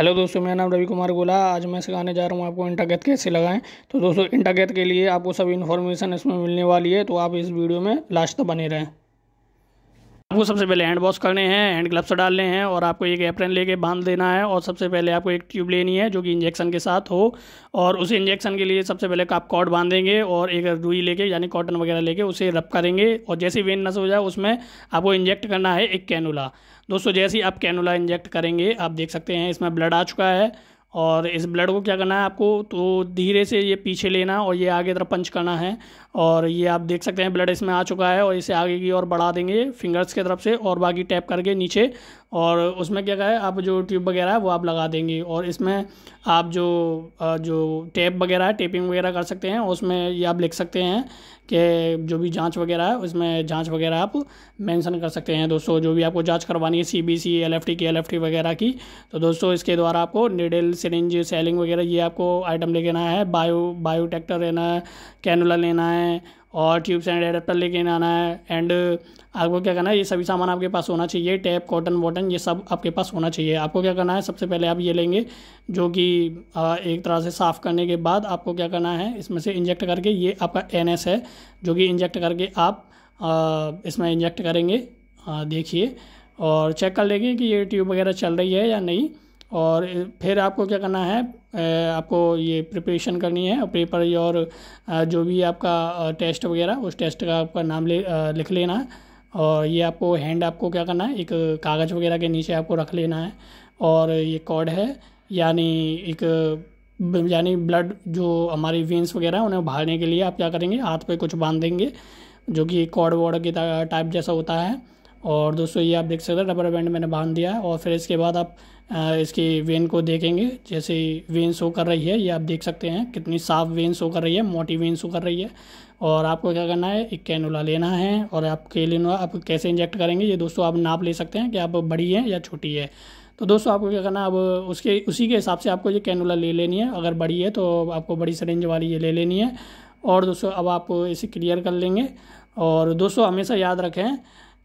hello दोस्तों मेरा नाम रवि कुमार गोला आज मैं सिखाने जा रहा हूँ आपको इंटागेथ कैसे लगाएं तो दोस्तों इंटागेथ के लिए आपको सब इन्फॉर्मेशन इसमें मिलने वाली है तो आप इस वीडियो में लास्ट तक बने रहें आपको सबसे पहले हैंड वॉश करने हैं हैंड ग्लव्स डालने हैं और आपको एक एप्रन लेके बांध देना है और सबसे पहले आपको एक ट्यूब लेनी है जो कि इंजेक्शन के साथ हो और उस इंजेक्शन के लिए सबसे पहले आप कॉर्ड बांधेंगे और एक रुई लेके यानी कॉटन वगैरह लेके उसे रब करेंगे और जैसे वेन नस हो जाए उसमें आपको इंजेक्ट करना है एक कैनूला दोस्तों जैसे ही आप कैनूला इंजेक्ट करेंगे आप देख सकते हैं इसमें ब्लड आ चुका है और इस ब्लड को क्या करना है आपको तो धीरे से ये पीछे लेना और ये आगे तरफ पंच करना है और ये आप देख सकते हैं ब्लड इसमें आ चुका है और इसे आगे की ओर बढ़ा देंगे फिंगर्स की तरफ से और बाकी टैप करके नीचे और उसमें क्या कहें आप जो ट्यूब वगैरह है वो आप लगा देंगे और इसमें आप जो जो टेप वगैरह है टेपिंग वगैरह कर सकते हैं उसमें ये आप लिख सकते हैं कि जो भी जाँच वगैरह है उसमें जाँच वगैरह आप मैंसन कर सकते हैं दोस्तों जो भी आपको जाँच करवानी है C B C L F T की एल एफ टी वगैरह की तो दोस्तों इसके द्वारा आपको निडल्स सिरिंज सेलिंग वगैरह ये आपको आइटम लेके आना है बायो बायो ट्रैक्टर लेना है कैनुला लेना है और ट्यूब्स एंड एडेप्टर लेके आना है एंड आपको क्या करना है ये सभी सामान आपके पास होना चाहिए टैप कॉटन वॉटन ये सब आपके पास होना चाहिए आपको क्या करना है सबसे पहले आप ये लेंगे जो कि एक तरह से साफ़ करने के बाद आपको क्या करना है इसमें से इंजेक्ट करके ये आपका एन है जो कि इंजेक्ट करके आप इसमें इंजेक्ट करेंगे देखिए और चेक कर लेंगे कि ये ट्यूब वगैरह चल रही है या नहीं और फिर आपको क्या करना है आपको ये प्रिपरेशन करनी है और पेपर और जो भी आपका टेस्ट वगैरह उस टेस्ट का आपका नाम ले लिख लेना है और ये आपको हैंड आपको क्या करना है एक कागज़ वगैरह के नीचे आपको रख लेना है और ये कॉड है यानी एक यानी ब्लड जो हमारी वेंस वगैरह हैं उन्हें भागने के लिए आप क्या करेंगे हाथ पे कुछ बांध देंगे जो कि कॉड वॉर्ड के टाइप जैसा होता है और दोस्तों ये आप देख सकते हैं रबर बैंड मैंने बांध दिया है और फिर इसके बाद आप इसकी वेन को देखेंगे जैसे वेन शो कर रही है ये आप देख सकते हैं कितनी साफ वेन शो कर रही है मोटी वेन शो कर रही है और आपको क्या करना है एक कैनुला लेना है और आप कैनुला आप कैसे इंजेक्ट करेंगे ये दोस्तों आप नाप ले सकते हैं कि आप बड़ी है या छोटी है तो दोस्तों आपको क्या करना है अब उसके उसी के हिसाब से आपको ये कैनुला ले लेनी है अगर बड़ी है तो आपको बड़ी सरेंज वाली ये ले लेनी है और दोस्तों अब आप इसे क्लियर कर लेंगे और दोस्तों हमेशा याद रखें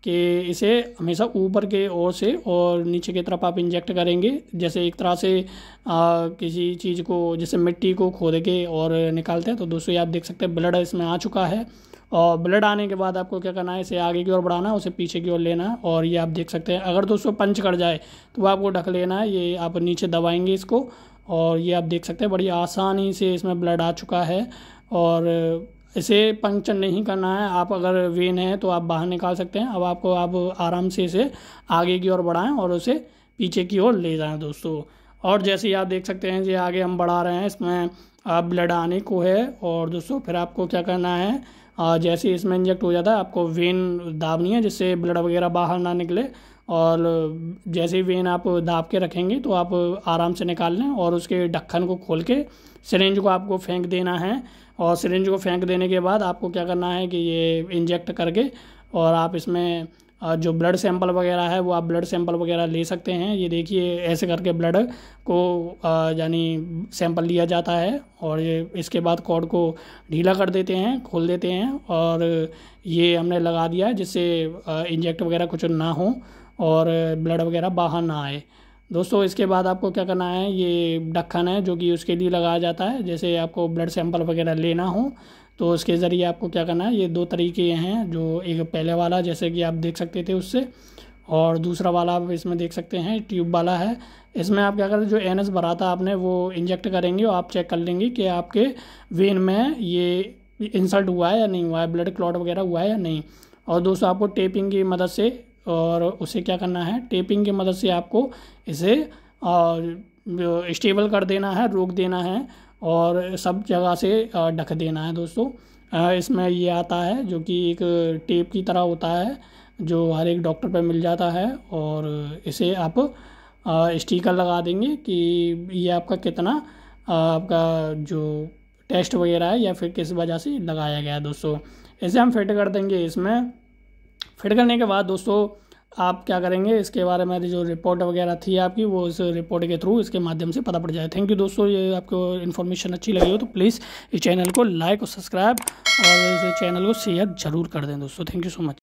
कि इसे हमेशा ऊपर के ओर से और नीचे की तरफ आप इंजेक्ट करेंगे जैसे एक तरह से आ, किसी चीज़ को जैसे मिट्टी को खोद के और निकालते हैं तो दोस्तों आप देख सकते हैं ब्लड इसमें आ चुका है और ब्लड आने के बाद आपको क्या करना है इसे आगे की ओर बढ़ाना है उसे पीछे की ओर लेना है और ये आप देख सकते हैं अगर दोस्तों पंच कर जाए तो आपको ढक लेना है ये आप नीचे दबाएंगे इसको और ये आप देख सकते हैं बड़ी आसानी से इसमें ब्लड आ चुका है और इसे पंक्चर नहीं करना है आप अगर वेन है तो आप बाहर निकाल सकते हैं अब आपको आप आराम से इसे आगे की ओर बढ़ाएं और उसे पीछे की ओर ले जाएं दोस्तों और जैसे ही आप देख सकते हैं ये आगे हम बढ़ा रहे हैं इसमें ब्लड आने को है और दोस्तों फिर आपको क्या करना है जैसे इसमें इंजेक्ट हो जाता है आपको वेन दाबनी है जिससे ब्लड वगैरह बाहर ना निकले और जैसे ही वेन आप दाप के रखेंगे तो आप आराम से निकाल लें और उसके ढक्कन को खोल के सिरेंज को आपको फेंक देना है और सिरेंज को फेंक देने के बाद आपको क्या करना है कि ये इंजेक्ट करके और आप इसमें जो ब्लड सैंपल वगैरह है वो आप ब्लड सैंपल वगैरह ले सकते हैं ये देखिए ऐसे करके ब्लड को यानी सैंपल लिया जाता है और ये इसके बाद कॉर्ड को ढीला कर देते हैं खोल देते हैं और ये हमने लगा दिया जिससे इंजेक्ट वगैरह कुछ ना हो और ब्लड वगैरह बाहर ना आए दोस्तों इसके बाद आपको क्या करना है ये डक्खन है जो कि उसके लिए लगाया जाता है जैसे आपको ब्लड सैंपल वगैरह लेना हो तो उसके ज़रिए आपको क्या करना है ये दो तरीके हैं जो एक पहले वाला जैसे कि आप देख सकते थे उससे और दूसरा वाला आप इसमें देख सकते हैं ट्यूब वाला है इसमें आप क्या करते जो एन एस भरा था आपने वो इंजेक्ट करेंगे और आप चेक कर लेंगे कि आपके वेन में ये इंसल्ट हुआ है या नहीं हुआ है ब्लड क्लॉट वगैरह हुआ है या नहीं और दोस्तों आपको टेपिंग की मदद से और उसे क्या करना है टेपिंग की मदद से आपको इसे स्टेबल कर देना है रोक देना है और सब जगह से ढक देना है दोस्तों इसमें ये आता है जो कि एक टेप की तरह होता है जो हर एक डॉक्टर पर मिल जाता है और इसे आप स्टिकर लगा देंगे कि ये आपका कितना आपका जो टेस्ट वगैरह है या फिर किस वजह से लगाया गया है दोस्तों इसे हम फिट कर देंगे इसमें फिट करने के बाद दोस्तों आप क्या करेंगे इसके बारे में जो रिपोर्ट वगैरह थी आपकी वो इस रिपोर्ट के थ्रू इसके माध्यम से पता पड़ जाए थैंक यू दोस्तों ये आपको इन्फॉर्मेशन अच्छी लगी हो तो प्लीज़ इस चैनल को लाइक और सब्सक्राइब और इस चैनल को शेयर जरूर कर दें दोस्तों थैंक यू सो मच